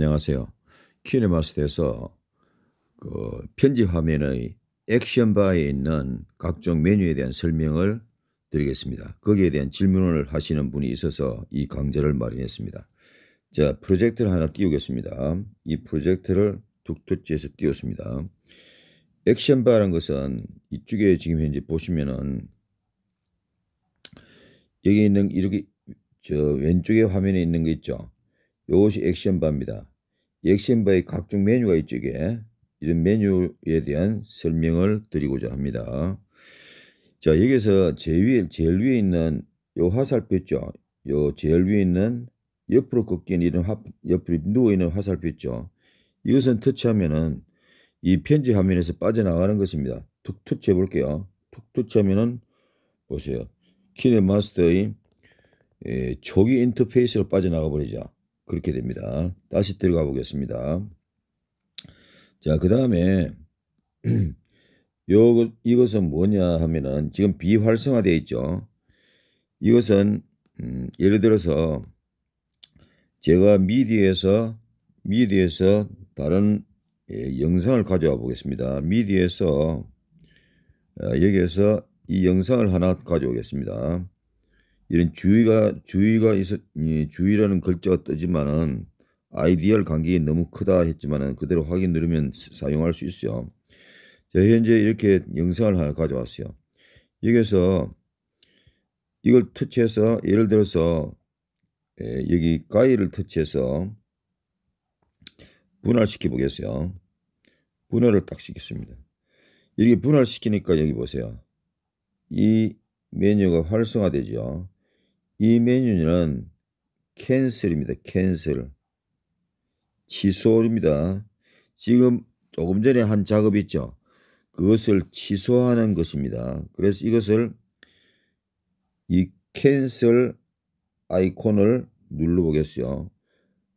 안녕하세요. 키네마스터에서 그 편지 화면의 액션 바에 있는 각종 메뉴에 대한 설명을 드리겠습니다. 거기에 대한 질문을 하시는 분이 있어서 이 강좌를 마련했습니다. 자, 프로젝트를 하나 띄우겠습니다. 이 프로젝트를 툭툭지에서 띄웠습니다. 액션 바라는 것은 이쪽에 지금 현재 보시면은 여기 있는 이렇게 저 왼쪽에 화면에 있는 거 있죠. 이것이 액션 바입니다. 엑시엠바의 각종 메뉴가 있죠 이게 이런 메뉴에 대한 설명을 드리고자 합니다 자 여기서 제일 위에, 제일 위에 있는 요 화살표 있죠 요 제일 위에 있는 옆으로 꺾인 이런 화, 옆으로 누워있는 화살표 있죠 이것은 터치하면은 이 편지 화면에서 빠져나가는 것입니다 툭 터치해 볼게요 툭 터치하면은 보세요 키네마스터의 예, 초기 인터페이스로 빠져나가 버리죠 그렇게 됩니다. 다시 들어가 보겠습니다. 자, 그 다음에 요 이것은 뭐냐 하면은 지금 비활성화되어 있죠. 이것은 음, 예를 들어서 제가 미디에서 미디에서 다른 예, 영상을 가져와 보겠습니다. 미디에서 어, 아, 여기에서 이 영상을 하나 가져오겠습니다. 이런 주의가 주의가 있어 예, 주의라는 글자가 뜨지만은 아이디얼 간격이 너무 크다 했지만은 그대로 확인 누르면 사용할 수 있어요. 자 현재 이렇게 영상을 하나 가져왔어요. 여기서 에 이걸 터치해서 예를 들어서 예, 여기 가이를 터치해서 분할시켜 보겠어요. 분할을 딱 시켰습니다. 이렇게 분할시키니까 여기 보세요. 이 메뉴가 활성화되죠. 이 메뉴는 캔슬입니다. 캔슬. 취소입니다. 지금 조금 전에 한 작업 있죠. 그것을 취소하는 것입니다. 그래서 이것을 이 캔슬 아이콘을 눌러보겠어요.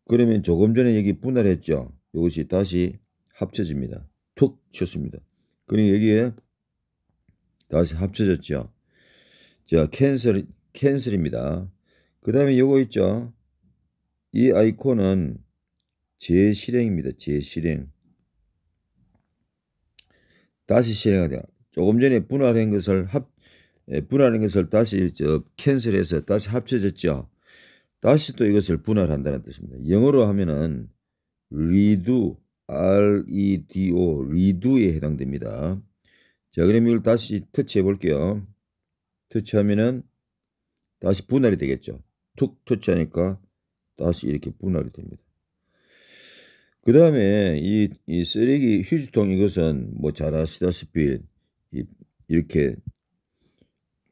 그러면 조금 전에 여기 분할했죠. 이것이 다시 합쳐집니다. 툭 쳤습니다. 그리고 그러니까 여기에 다시 합쳐졌죠. 자, 캔슬 캔슬입니다. 그 다음에 요거 있죠. 이 아이콘은 재실행입니다. 재실행. 다시 실행하자. 조금 전에 분할한 것을 합, 예, 분할한 것을 다시 저 캔슬해서 다시 합쳐졌죠. 다시 또 이것을 분할한다는 뜻입니다. 영어로 하면은 redo, R-E-D-O, redo에 해당됩니다. 자, 그럼 이걸 다시 터치해 볼게요. 터치하면은 다시 분할이 되겠죠. 툭 터치하니까 다시 이렇게 분할이 됩니다. 그 다음에 이, 이 쓰레기 휴지통 이것은 뭐 잘 아시다시피 이, 이렇게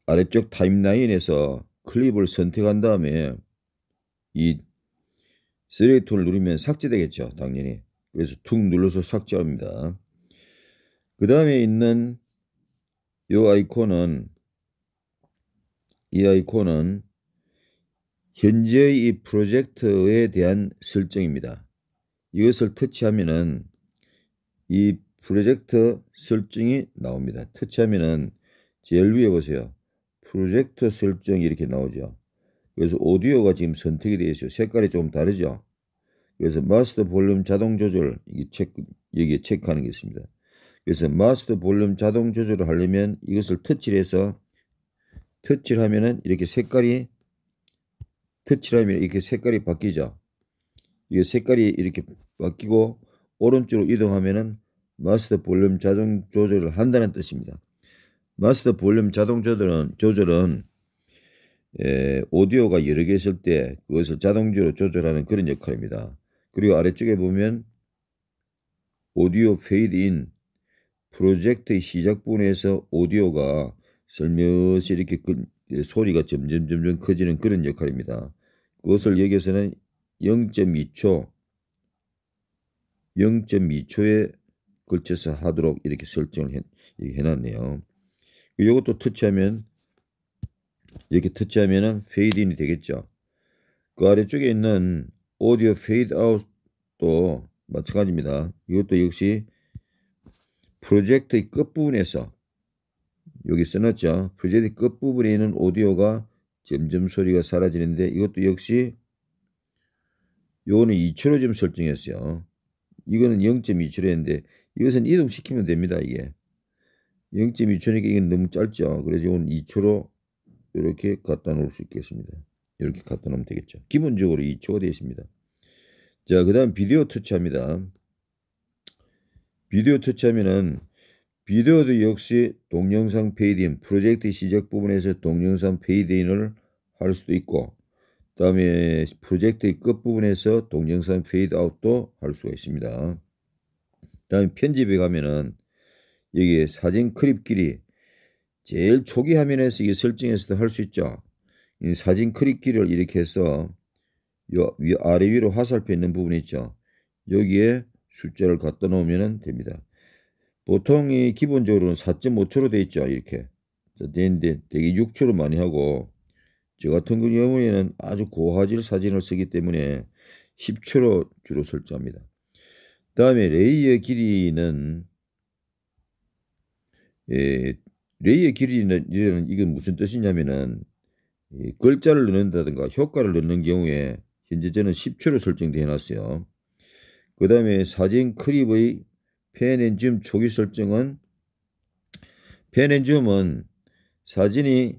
아래쪽 타임라인에서 클립을 선택한 다음에 이 쓰레기통을 누르면 삭제되겠죠. 당연히. 그래서 툭 눌러서 삭제합니다. 그 다음에 있는 이 아이콘은 이 아이콘은 현재의 이 프로젝트에 대한 설정입니다. 이것을 터치하면은 이 프로젝트 설정이 나옵니다. 터치하면은 제일 위에 보세요. 프로젝트 설정 이렇게 나오죠. 그래서 오디오가 지금 선택이 되어 있어요. 색깔이 조금 다르죠. 그래서 마스터 볼륨 자동 조절 이게 체크 여기에 체크하는 게 있습니다. 그래서 마스터 볼륨 자동 조절을 하려면 이것을 터치해서 터치하면은 이렇게 색깔이 터치하면 이렇게 색깔이 바뀌죠. 이 색깔이 이렇게 바뀌고 오른쪽으로 이동하면은 마스터 볼륨 자동 조절을 한다는 뜻입니다. 마스터 볼륨 자동 조절은 조절은 에, 오디오가 여러 개 있을 때 그것을 자동적으로 조절하는 그런 역할입니다. 그리고 아래쪽에 보면 오디오 페이드인 프로젝트의 시작 부분에서 오디오가 설며시 이렇게 그, 예, 소리가 점점 점점 커지는 그런 역할입니다. 그것을 여기서는 에 0.2초 0.2초에 걸쳐서 하도록 이렇게 설정을 해, 해놨네요. 이것도 터치하면 이렇게 터치하면 페이드인이 되겠죠. 그 아래쪽에 있는 오디오 페이드 아웃도 마찬가지입니다. 이것도 역시 프로젝트의 끝부분에서 여기 써놨죠. 프로젝트 끝부분에 있는 오디오가 점점 소리가 사라지는데 이것도 역시 요거는 2초로 좀 설정했어요. 이거는 0.2초로 했는데 이것은 이동시키면 됩니다. 이게 0.2초니까 이건 너무 짧죠. 그래서 이건 2초로 이렇게 갖다 놓을 수 있겠습니다. 이렇게 갖다 놓으면 되겠죠. 기본적으로 2초가 되어 있습니다. 자, 그 다음 비디오 터치합니다. 비디오 터치하면은 비디오도 역시 동영상 페이드인 프로젝트 시작 부분에서 동영상 페이드인을 할 수도 있고 그 다음에 프로젝트의 끝부분에서 동영상 페이드아웃도 할 수가 있습니다. 그 다음에 편집에 가면은 여기 사진 크립 끼리 제일 초기 화면에서 이게 설정에서도할 수 있죠. 이 사진 크립 끼리를 이렇게 해서 요 위, 아래 위로 화살표 있는 부분 있죠. 여기에 숫자를 갖다 놓으면 됩니다. 보통이 기본적으로는 4.5초로 돼 있죠. 이렇게. 되는데 되게 6초로 많이 하고 저 같은 경우에는 아주 고화질 사진을 쓰기 때문에 10초로 주로 설정합니다. 다음에 레이의 길이는 예, 레이의 길이는 이건 무슨 뜻이냐면은 예, 글자를 넣는다든가 효과를 넣는 경우에 현재 저는 10초로 설정돼 놨어요. 그 다음에 사진 크립의 펜엔엔지움 초기 설정은 펜엔엔지움은 사진이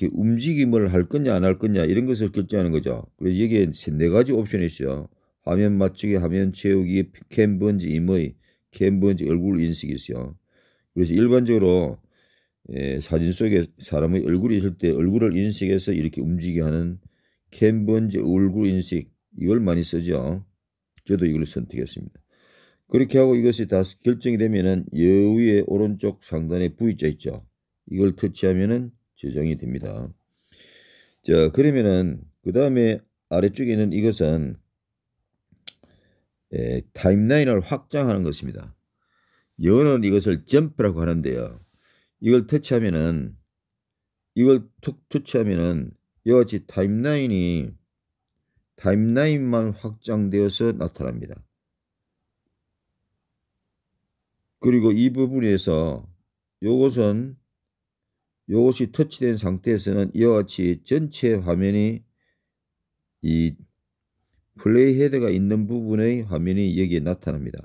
이렇게 움직임을 할 거냐 안 할 거냐 이런 것을 결정하는 거죠. 그래서 여기에 네 가지 옵션이 있어요. 화면 맞추기, 화면 채우기, 캔번지 이의, 캔번지 얼굴 인식이 있어요. 그래서 일반적으로 예, 사진 속에 사람의 얼굴이 있을 때 얼굴을 인식해서 이렇게 움직이게 하는 캔번지 얼굴 인식 이걸 많이 쓰죠. 저도 이걸 선택했습니다. 그렇게 하고 이것이 다 결정이 되면은 여우의 오른쪽 상단에 V자 있죠. 이걸 터치하면은 저장이 됩니다. 자 그러면은 그 다음에 아래쪽에는 있 이것은 에, 타임라인을 확장하는 것입니다. 여우는 이것을 점프라고 하는데요. 이걸 터치하면은 이걸 툭 터치하면은 이와 같이 타임라인이 타임라인만 확장되어서 나타납니다. 그리고 이 부분에서 요것은 요것이 터치된 상태에서는 이와 같이 전체 화면이 이 플레이 헤드가 있는 부분의 화면이 여기에 나타납니다.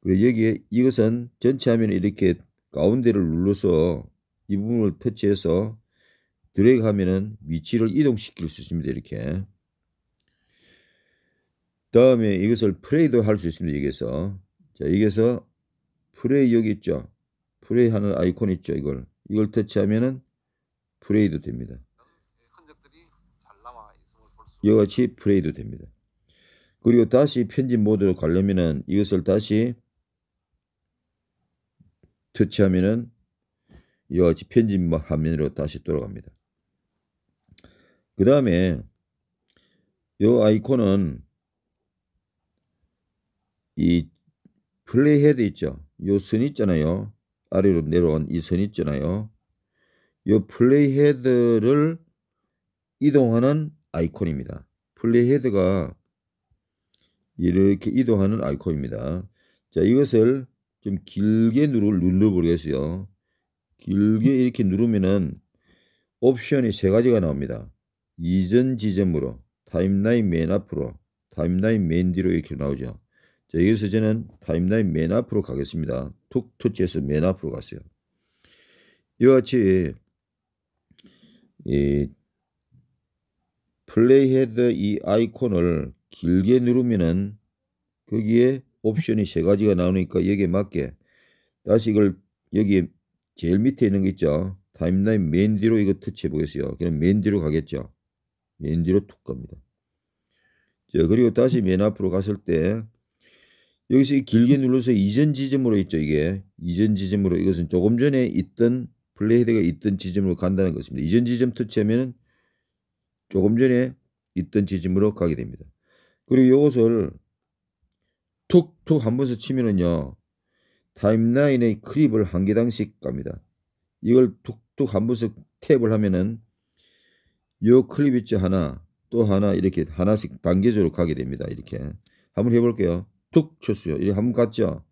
그리고 여기에 이것은 전체 화면이 이렇게 가운데를 눌러서 이 부분을 터치해서 드래그 하면은 위치를 이동시킬 수 있습니다. 이렇게. 다음에 이것을 프레이도 할 수 있습니다. 여기에서. 자, 여기에서 프레이 여기 있죠. 프레이 하는 아이콘 있죠. 이걸 이걸 터치하면은 프레이도 됩니다. 이와 같이 프레이도 됩니다. 그리고 다시 편집 모드로 가려면은 이것을 다시 터치하면은 이와 같이 편집 화면으로 다시 돌아갑니다. 그 다음에 이 아이콘은 이 플레이 헤드 있죠. 요선 있잖아요. 아래로 내려온 이 선 있잖아요. 요 플레이 헤드를 이동하는 아이콘입니다. 플레이 헤드가 이렇게 이동하는 아이콘입니다. 자, 이것을 좀 길게 누를 눌러버리겠어요. 길게 이렇게 누르면은 옵션이 세 가지가 나옵니다. 이전 지점으로, 타임라인 맨 앞으로, 타임라인 맨 뒤로 이렇게 나오죠. 자, 여기서 저는 타임라인 맨 앞으로 가겠습니다. 툭 터치해서 맨 앞으로 가세요 이와 같이 이 플레이헤드 이 아이콘을 길게 누르면은 거기에 옵션이 세 가지가 나오니까 여기에 맞게 다시 이걸 여기 에 제일 밑에 있는 게 있죠. 타임라인 맨 뒤로 이거 터치해 보겠어요. 그럼 맨 뒤로 가겠죠. 맨 뒤로 툭 갑니다. 자, 그리고 다시 맨 앞으로 갔을 때 여기서 이 길게 음. 눌러서 이전 지점으로 있죠 이게 이전 지점으로 이것은 조금 전에 있던 플레이헤드가 있던 지점으로 간다는 것입니다. 이전 지점 터치하면 조금 전에 있던 지점으로 가게 됩니다. 그리고 이것을 툭툭 한 번씩 치면은요 타임라인의 크립을 한 개당씩 갑니다. 이걸 툭툭 한 번씩 탭을 하면은 요 클립 있죠 하나 또 하나 이렇게 하나씩 단계적으로 가게 됩니다. 이렇게 한번 해볼게요. 툭 쳤어요. 이렇게 한 번 갔죠.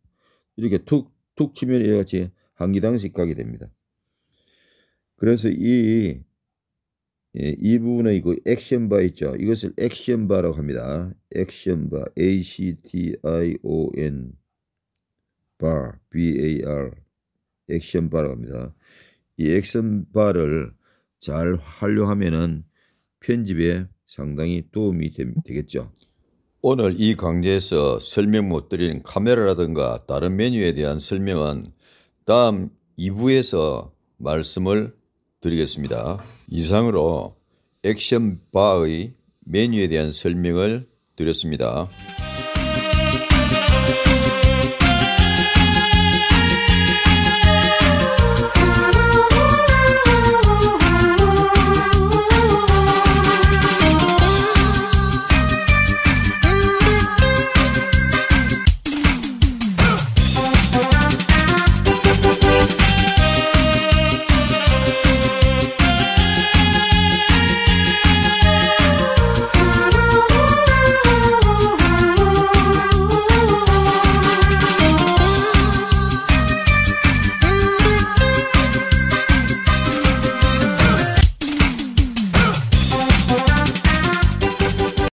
이렇게 툭, 툭 치면 이같이 한기당씩 가게 됩니다. 그래서 이, 예, 이 부분의 그 액션바 있죠. 이것을 액션바라고 합니다. 액션바, A-C-T-I-O-N, bar, B-A-R, 액션바라고 합니다. 이 액션바를 잘 활용하면은 편집에 상당히 도움이 되겠죠. 오늘 이 강좌에서 설명 못 드린 카메라라든가 다른 메뉴에 대한 설명은 다음 2부에서 말씀을 드리겠습니다. 이상으로 액션 바의 메뉴에 대한 설명을 드렸습니다.